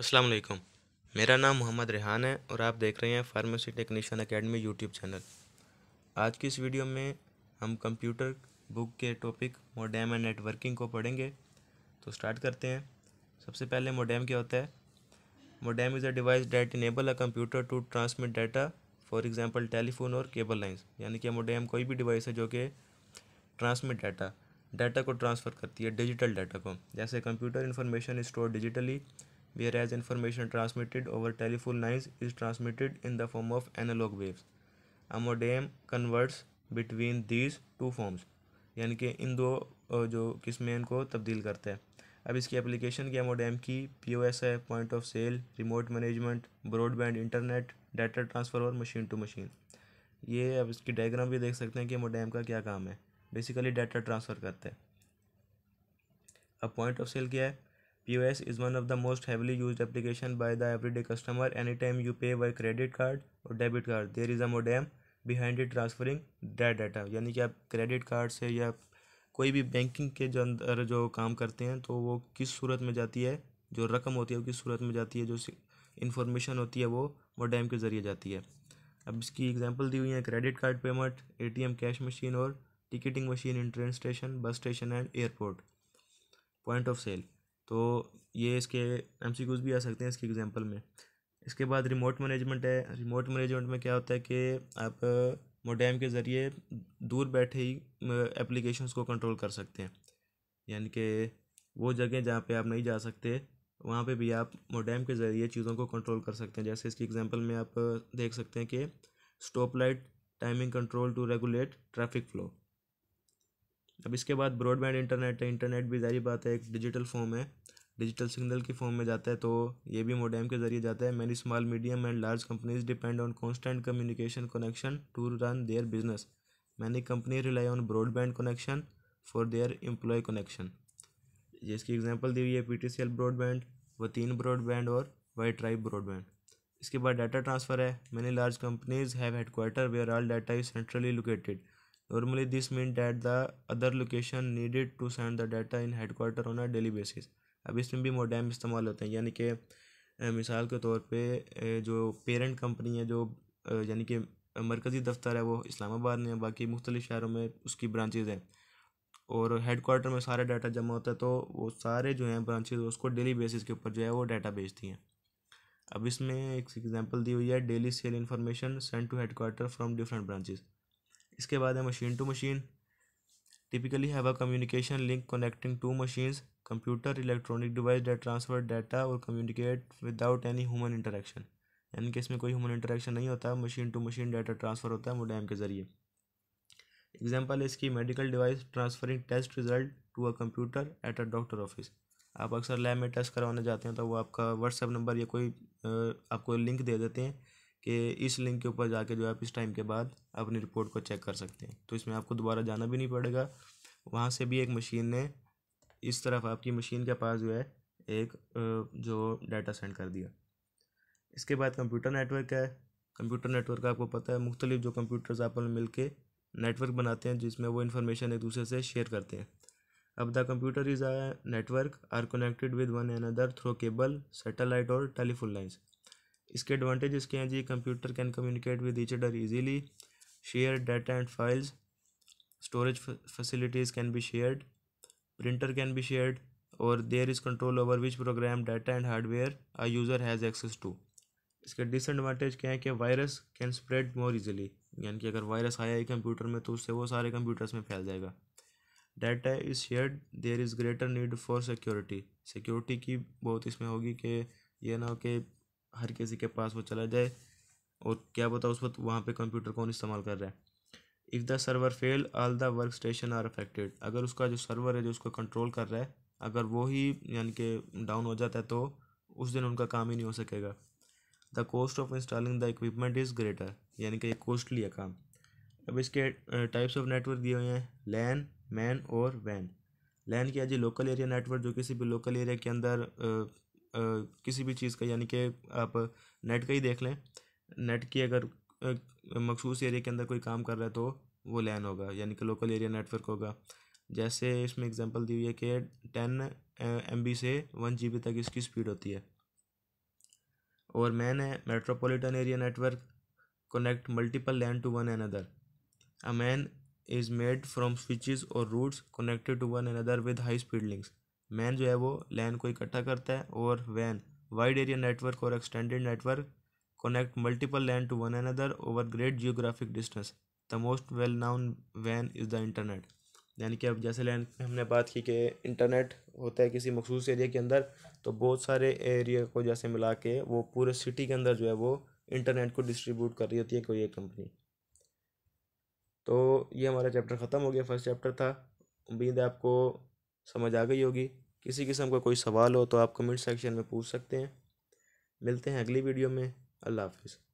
अस्सलाम वालेकुम मेरा नाम मोहम्मद रेहान है और आप देख रहे हैं pharmacy technician academy YouTube channel आज की इस वीडियो में हम कंप्यूटर बुक के टॉपिक मोडेम एंड नेटवर्किंग को पढ़ेंगे तो स्टार्ट करते हैं सबसे पहले मोडेम क्या होता है modem is a device that enable a computer to transmit data for example telephone और केबल लाइन्स यानी कि मोडेम कोई भी डिवाइस है जो कि ट्रांसमिट डाटा डाटा को ट्रांसफ़र करती है डिजिटल डाटा को जैसे computer information store digitally where as information transmitted over telephone lines is transmitted in the form of analog waves a modem converts between these two forms यानी कि इन दो जो किस्में इनको तब्दील करता है अब इसकी एप्लीकेशन क्या मोडेम की पी ओ एस है point of sale remote management broadband internet data transfer और मशीन टू मशीन ये अब इसकी डायग्राम भी देख सकते हैं कि मोडेम का क्या काम है बेसिकली डाटा ट्रांसफ़र करते हैं अब पॉइंट ऑफ सेल क्या है P O S is one of the most most use application application the every day customer any time you pay credit credit card और debit card there is modem behind it transferring that data यानी कि आप credit card से या कोई भी banking के जो अंदर जो काम करते हैं तो वो किस सूरत में जाती है जो रकम होती है वो किस सूरत में जाती है जो इंफॉर्मेशन होती है वो मोडेम के ज़रिए जाती है अब इसकी एग्जाम्पल दी हुई है credit card payment A T M cash machine और ticketing machine in train station bus station and airport point of sale तो ये इसके एम सी भी आ सकते हैं इसके एग्जाम्पल में इसके बाद रिमोट मैनेजमेंट है रिमोट मैनेजमेंट में क्या होता है कि आप मोडेम के ज़रिए दूर बैठे ही एप्लीकेशंस को कंट्रोल कर सकते हैं यानी कि वो जगह जहाँ पे आप नहीं जा सकते वहाँ पे भी आप मोडेम के ज़रिए चीज़ों को कंट्रोल कर सकते हैं जैसे इसकी एग्जांपल में आप देख सकते हैं कि stop light timing control to regulate traffic flow अब इसके बाद ब्रॉडबैंड इंटरनेट है इंटरनेट भी जारी बात है एक डिजिटल फॉर्म है डिजिटल सिग्नल की फॉर्म में जाता है तो ये भी मोडेम के जरिए जाता है many small medium and large companies depend on constant communication connection to run their business many company rely on broadband connection for their employ connection ये इसकी एग्जाम्पल दी हुई है P T C L broadband तीन broadband और Wi tribe broadband इसके बाद data transfer है many large companies have headquarter where all data is centrally located Normally this means that the other location needed to send the data in headquarter on a daily basis अब इसमें भी modem इस्तेमाल होते हैं यानी कि मिसाल के तौर पे जो पेरेंट कंपनी है जो यानी कि मरकज़ी दफ्तर है वो इस्लामाबाद में है बाकी मुख्तलिफ़ शहरों में उसकी ब्रांचेज हैं और हेड क्वार्टर में सारे डाटा जमा होता है तो वो सारे जो हैं ब्रांचेज उसको डेली बेसिस के ऊपर जो है वो डाटा भेजती हैं अब इसमें एक एग्जांपल दी हुई है daily sale information send to head quarter from different branches इसके बाद है machine to machine typically have a communication link connecting two machines computer electronic device that transfer data और communicate without any human interaction यानी कि इसमें कोई human interaction नहीं होता machine to machine data transfer होता है मोडेम के ज़रिए एग्जाम्पल इसकी medical device transferring test result to a computer at a doctor office आप अक्सर लैब में टेस्ट करवाने जाते हैं तो वो आपका व्हाट्सएप नंबर या कोई आपको लिंक दे देते हैं कि इस लिंक के ऊपर जाके जो आप इस टाइम के बाद अपनी रिपोर्ट को चेक कर सकते हैं तो इसमें आपको दोबारा जाना भी नहीं पड़ेगा वहाँ से भी एक मशीन ने इस तरफ आपकी मशीन के पास जो है एक जो डाटा सेंड कर दिया इसके बाद कंप्यूटर नेटवर्क है कंप्यूटर नेटवर्क आपको पता है मुख्तलिफ जो कंप्यूटर्स आप मिल के नेटवर्क बनाते हैं जिसमें वो इन्फॉर्मेशन एक दूसरे से शेयर करते हैं अब the computer is a network are connected with one another through cable satellite और टेलीफोन लाइन्स इसके एडवांटेज इसके हैं जी computer can communicate with each other easily share data and files storage facilities can be shared printer can be shared और there is control over which program data and hardware a user has access to इसके disadvantage क्या है कि virus can spread more easily यानी कि अगर virus आया ही computer में तो उससे वो सारे कंप्यूटर्स में फैल जाएगा data is shared there is greater need for security security की बहुत इसमें होगी कि ये ना हो कि हर किसी के पास वो चला जाए और क्या बताओ उस वक्त वहाँ पे कंप्यूटर कौन इस्तेमाल कर रहा है if the server fail all the work station are affected अगर उसका जो सर्वर है जो उसको कंट्रोल कर रहा है अगर वो ही यानी कि डाउन हो जाता है तो उस दिन उनका काम ही नहीं हो सकेगा the cost of installing the equipment is greater यानी कि ये कॉस्टली है काम अब इसके टाइप्स ऑफ नेटवर्क दिए हुए हैं लैन मैन और वैन लैन किया जी लोकल एरिया नेटवर्क जो किसी भी लोकल एरिया के अंदर किसी भी चीज़ का यानी कि आप नेट का ही देख लें नेट की अगर मखसूस एरिया के अंदर कोई काम कर रहा है तो वो लैन होगा यानी कि लोकल एरिया नेटवर्क होगा जैसे इसमें एग्जांपल दी हुई है कि टेन एम से वन जी तक इसकी स्पीड होती है और मैन है metropolitan area network connect multiple LAN to one another a MAN is made from switches और routes connected to one another with high speed links MAN जो है वो लैन को इकट्ठा करता है और वैन वाइड एरिया नेटवर्क और extended network connect multiple LAN to one another over great geographic distance the most well known वैन इज़ द इंटरनेट यानी कि अब जैसे लैन हमने बात की कि इंटरनेट होता है किसी मखसूस एरिया के अंदर तो बहुत सारे एरिया को जैसे मिला के वो पूरे सिटी के अंदर जो है वो इंटरनेट को डिस्ट्रीब्यूट कर रही होती है कोई एक कंपनी तो ये हमारा चैप्टर ख़त्म हो गया फर्स्ट चैप्टर था उम्मीद है आपको समझ आ गई होगी किसी किस्म का कोई सवाल हो तो आप कमेंट सेक्शन में पूछ सकते हैं मिलते हैं अगली वीडियो में अल्लाह हाफिज़